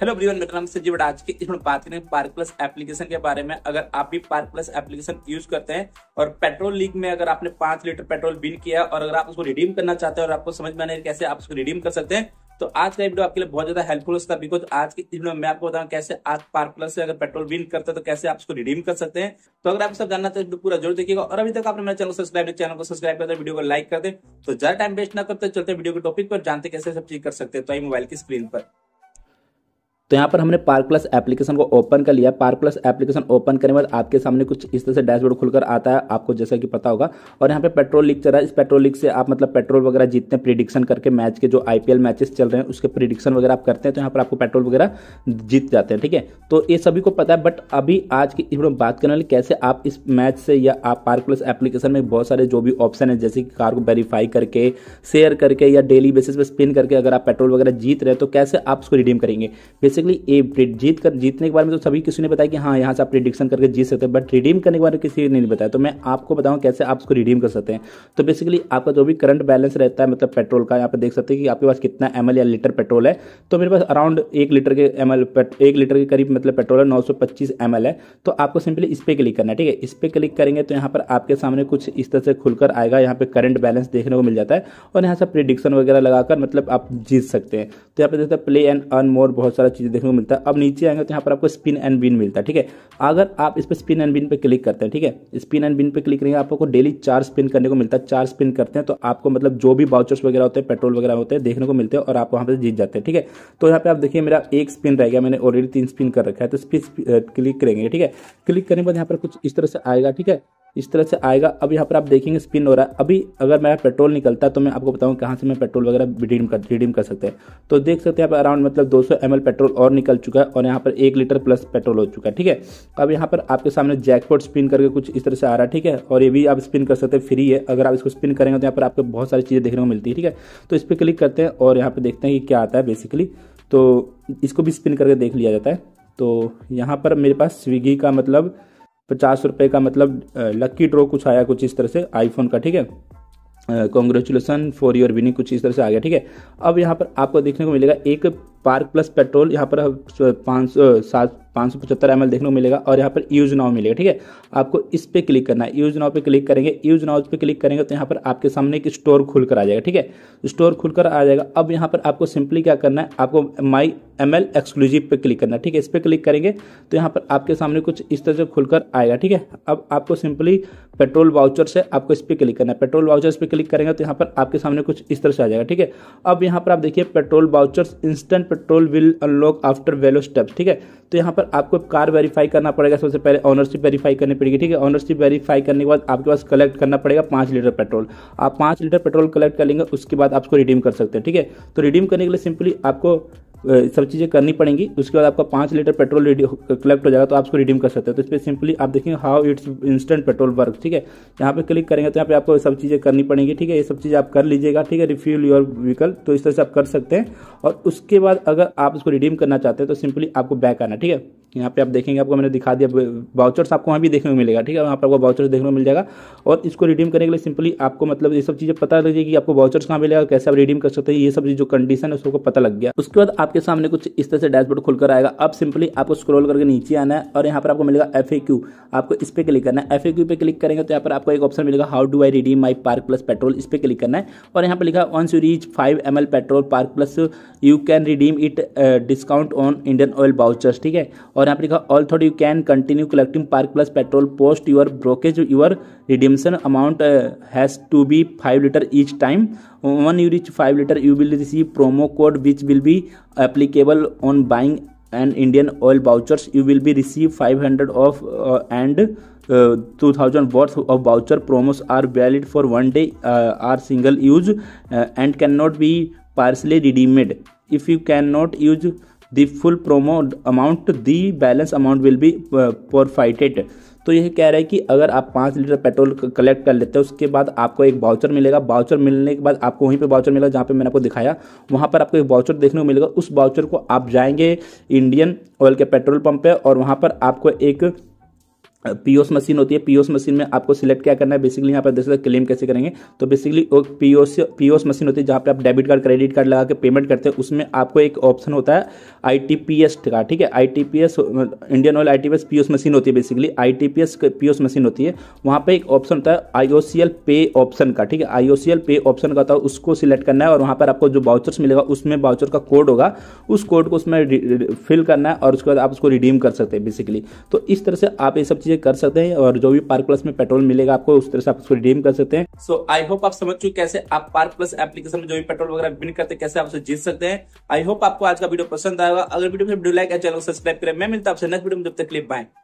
hello ब्रीवन मेरा नाम सजीव आज के इसमें बात करें पार्क प्लस एप्लीकेशन के बारे में अगर आप भी पार्क प्लस एप्लीकेशन यूज करते हैं और पेट्रोल लीक में अगर आपने पांच लीटर पेट्रोल बिल किया और अगर आप उसको रिडीम करना चाहते हैं और आपको समझ में आने कैसे आप उसको रिडीम कर सकते हैं तो आज का वीडियो आपके लिए बहुत ज्यादा हेल्पफुल होता है बिकॉज आज की वीडियो में आपको बताऊँ कैसे आप पार्क प्लस से अगर पेट्रोल बिल करते हैं तो कैसे आप उसको रिडीम कर सकते हैं तो अगर आप सब जानना चाहते तो पूरा जरूर देखिएगा और अभी तक आपने मेरे चैनल सब्सक्राइब चैनल को सब्सक्राइब करते वीडियो को लाइक कर दे तो ज्यादा टाइम वेस्ट ना करते चलते वीडियो के टॉपिक पर जानते कैसे सब चीज कर सकते हैं तो आई मोबाइल की स्क्रीन पर तो यहाँ पर हमने पार्क प्लस एप्लीकेशन को ओपन कर लिया पार्क प्लस एप्लीकेशन ओपन करने के बाद आपके सामने कुछ इस तरह से डैशबोर्ड खुलकर आता है आपको जैसा कि पता होगा और यहाँ पे पेट्रोल लीक चल रहा है इस पेट्रोल लीक से आप मतलब पेट्रोल वगैरह जीतते हैं प्रिडिक्शन करके मैच के जो आईपीएल मैचेस चल रहे हैं उसके प्रिडिक्शन वगैरह आप करते हैं तो यहाँ पर आपको पेट्रोल वगैरह जीत जाते हैं ठीक है तो ये सभी को पता है बट अभी आज की वीडियो में बात करने वाले कैसे आप इस मैच से या आप पार्क प्लस एप्लीकेशन में बहुत सारे जो भी ऑप्शन है जैसे कि कार को वेरीफाई करके शेयर करके या डेली बेसिस पे स्पिन करके अगर आप पेट्रोल वगैरह जीत रहे हैं तो कैसे आप उसको रिडीम करेंगे बेसिक बेसिकली ए प्रिड जीत कर जीतने के बारे में तो सभी किसी ने बताया कि हाँ यहाँ से आप प्रिडिक्शन करके जीत सकते हैं बट रिडीम करने के बारे में किसी ने नहीं बताया तो मैं आपको बताऊँ कैसे आप उसको रिडीम कर सकते हैं तो बेसिकली आपका जो भी करंट बैलेंस रहता है मतलब पेट्रोल का यहाँ पर देख सकते हैं कि आपके पास कितना एम या लीटर पेट्रोल है तो मेरे पास अराउंड एक लीटर के एम एक लीटर के करीब मतलब पेट्रोल है नौ सौ है तो आपको सिंपली इस पर क्लिक करना है ठीक है इस पर क्लिक करेंगे तो यहाँ पर आपके सामने कुछ इस तरह से खुलकर आएगा यहाँ पर करंट बैलेंस देखने को मिल जाता है और यहाँ से प्रिडिक्शन वगैरह लगाकर मतलब आप जीत सकते हैं तो यहाँ पर जैसे प्ले एंड अर्न मोर बहुत सारा चीज़ें देखने को मिलता है अब नीचे आएंगे तो यहाँ पर आपको स्पिन एंड बिन मिलता है ठीक है अगर आप इस पर स्पिन एंड बिन पर क्लिक करते हैं ठीक है स्पिन एंड बिन पर क्लिक करेंगे आपको डेली चार स्पिन करने को मिलता है चार स्पिन करते हैं तो आपको मतलब जो भी बाउचर्स वगैरह होते हैं पेट्रोल वगैरह होते हैं देखने को मिलते हैं और आप वहाँ पर जीत जाते हैं ठीक है तो यहाँ पर आप देखिए मेरा एक स्पिन रह गया मैंने ऑलरेडी तीन स्पिन कर रखा है तो स्पिन क्लिक करेंगे ठीक है क्लिक करने के बाद यहाँ पर कुछ इस तरह से आएगा ठीक है इस तरह से आएगा अब यहाँ पर आप देखेंगे स्पिन हो रहा है अभी अगर मेरा पेट्रोल निकलता है तो मैं आपको बताऊँ कहाँ से मैं पेट्रोल वगैरह रिडीम कर रिडीम कर सकते हैं तो देख सकते हैं आप अराउंड मतलब 200 सौ पेट्रोल और निकल चुका है और यहाँ पर एक लीटर प्लस पेट्रोल हो चुका है ठीक है अब यहाँ पर आपके सामने जैकपॉट स्पिन करके कुछ इस तरह से आ रहा है ठीक है और ये भी आप स्पिन कर सकते हैं फ्री है अगर आप इसको स्पिन करेंगे तो यहाँ पर आपको बहुत सारी चीज़ें देखने को मिलती है ठीक है तो इस पर क्लिक करते हैं और यहाँ पर देखते हैं कि क्या आता है बेसिकली तो इसको भी स्पिन करके देख लिया जाता है तो यहाँ पर मेरे पास स्विगी का मतलब पचास रुपये का मतलब लक्की ड्रॉ कुछ आया कुछ इस तरह से आईफोन का ठीक है कॉन्ग्रेचुलेसन फॉर योर विनिंग कुछ इस तरह से आ गया ठीक है अब यहाँ पर आपको देखने को मिलेगा एक पार्क प्लस पेट्रोल यहाँ पर पाँच सौ सात पाँच सौ पचहत्तर एम देखने को मिलेगा और यहाँ पर यूज नाव मिलेगा ठीक है आपको इस पर क्लिक करना है यूज नाव पे क्लिक करेंगे यूज नाव पे क्लिक करेंगे तो यहाँ पर आपके सामने एक स्टोर खुल कर आ जाएगा ठीक है स्टोर खुल कर आ जाएगा अब यहाँ पर आपको सिंपली क्या करना है आपको माई एम एल एक्सक्लूसिव पे क्लिक करना है ठीक है इस पर क्लिक करेंगे तो यहाँ पर आपके सामने कुछ इस तरह से खुलकर आएगा ठीक है अब आपको सिंपली पेट्रोल वाउचर से आपको इस पर क्लिक करना है पेट्रोल वाउचर्स पे क्लिक करेंगे तो यहाँ पर आपके सामने कुछ इस तरह से आ जाएगा ठीक है अब यहाँ पर आप देखिए petrol vouchers instant petrol will unlock after below step ठीक है तो यहाँ पर पर आपको कार वेरीफाई करना पड़ेगा सबसे पहले ऑनरशिप वेरीफाई करनी पड़ेगी ठीक है ऑनरशिप वेरीफाई करने के बाद आपके पास कलेक्ट करना पड़ेगा पाँच लीटर पेट्रोल आप पाँच लीटर पेट्रोल कलेक्ट कर लेंगे उसके बाद आपको रिडीम कर सकते हैं ठीक है तो रिडीम करने के लिए सिंपली आपको सब चीज़ें करनी पड़ेंगी उसके बाद आपका पाँच लीटर पेट्रोल कलेक्ट हो जाएगा तो आप उसको रिडीम कर सकते हो तो इस पर सिंपली आप देखेंगे how it's instant petrol work ठीक है यहाँ पे क्लिक करेंगे तो यहाँ पे आपको सब चीज़ें करनी पड़ेंगी ठीक है ये सब चीज आप कर लीजिएगा ठीक है रिफ्यूल योर व्हीकल तो इस तरह से आप कर सकते हैं और उसके बाद अगर आप उसको रिडीम करना चाहते हैं तो सिंपली आपको बैक आना ठीक है यहाँ पे आप देखेंगे आपको मैंने दिखा दिया वाउचर्स आपको वहाँ भी देखने को मिलेगा ठीक है वहाँ पर आपको वाउचर्स देखने को मिल जाएगा और इसको रिडीम करने के लिए सिंपली आपको मतलब ये सब चीज़ें पता लग जाएगी कि आपको वाउचर्स कहाँ मिलेगा कैसे आप रिडीम कर सकते हैं ये सब जो कंडीशन है उसको पता लग गया उसके बाद आपके सामने कुछ इस तरह से डैशबोर्ड खुलकर आएगा अब सिंपली आपको स्क्रोल करके नीचे आना है और यहाँ पर आपको मिलेगा एफ आपको इस पर क्लिक करना है एफ पे क्लिक करेंगे तो यहाँ पर आपको एक ऑप्शन मिलेगा how do I redeem my Park Plus petrol इस पर क्लिक करना है और यहाँ पर लिखा once you reach five M petrol Park Plus you can redeem it discount on Indian Oil vouchers ठीक है और और यहाँ पर लिखा although you can continue collecting Park Plus petrol post your brokerage your redemption amount has to be five litre each time when you rich five litre you will receive promo code which will be applicable on buying and Indian Oil vouchers you will be receive five hundred off and two thousand worth of voucher promos are valid for one day are single use and can not be partially redeemed if you can not use the full promo amount the balance amount will be forfeited तो यह कह रहा है कि अगर आप पाँच litre petrol collect कर लेते हैं उसके बाद आपको एक बाउचर मिलेगा बाउचर मिलने के बाद आपको वहीं पे बाउचर मिलेगा जहाँ पे मैंने आपको दिखाया वहाँ पर आपको एक बाउचर देखने को मिलेगा उस बाउचर को आप जाएंगे इंडियन ऑयल के पेट्रोल पंप पे और वहाँ पर आपको एक पीओस मशीन होती है पीओस मशीन में आपको सिलेक्ट क्या करना है बेसिकली यहाँ पर देख सकते क्लेम कैसे करेंगे तो बेसिकली पीओस पीओस मशीन होती है जहाँ पे आप डेबिट कार्ड क्रेडिट कार्ड लगा के पेमेंट करते हैं उसमें आपको एक ऑप्शन होता है आईटीपीएस का ठीक है ITPS Indian Oil I POS machine होती है बेसिकली आई पीओस मशीन होती है वहाँ पर एक ऑप्शन होता है आईओसीएल पे ऑप्शन का ठीक है आईओसीएल पे ऑप्शन का होता है उसको सिलेक्ट करना है और वहाँ पर आपको जो बाउचर्स मिलेगा उसमें बाउचर का कोड होगा उस कोड को उसमें फिल करना है और उसके बाद आप उसको रिडीम कर सकते हैं बेसिकली तो इस तरह से आप ये सब चीज़ चीजें कर सकते हैं और जो भी पार्क प्लस में पेट्रोल मिलेगा आपको उस तरह से आप उसको रिडीम कर सकते हैं सो आई होप आप समझ चुके कैसे आप पार्क प्लस एप्लीकेशन में जो भी पेट्रोल वगैरह विन करते कैसे आप उसे जीत सकते हैं आई होप आपको आज का वीडियो पसंद आएगा अगर वीडियो में लाइक चैनल सब्सक्राइब करें मैं मिलता आपसे नेक्स्ट वीडियो में जब तक क्लिप बाय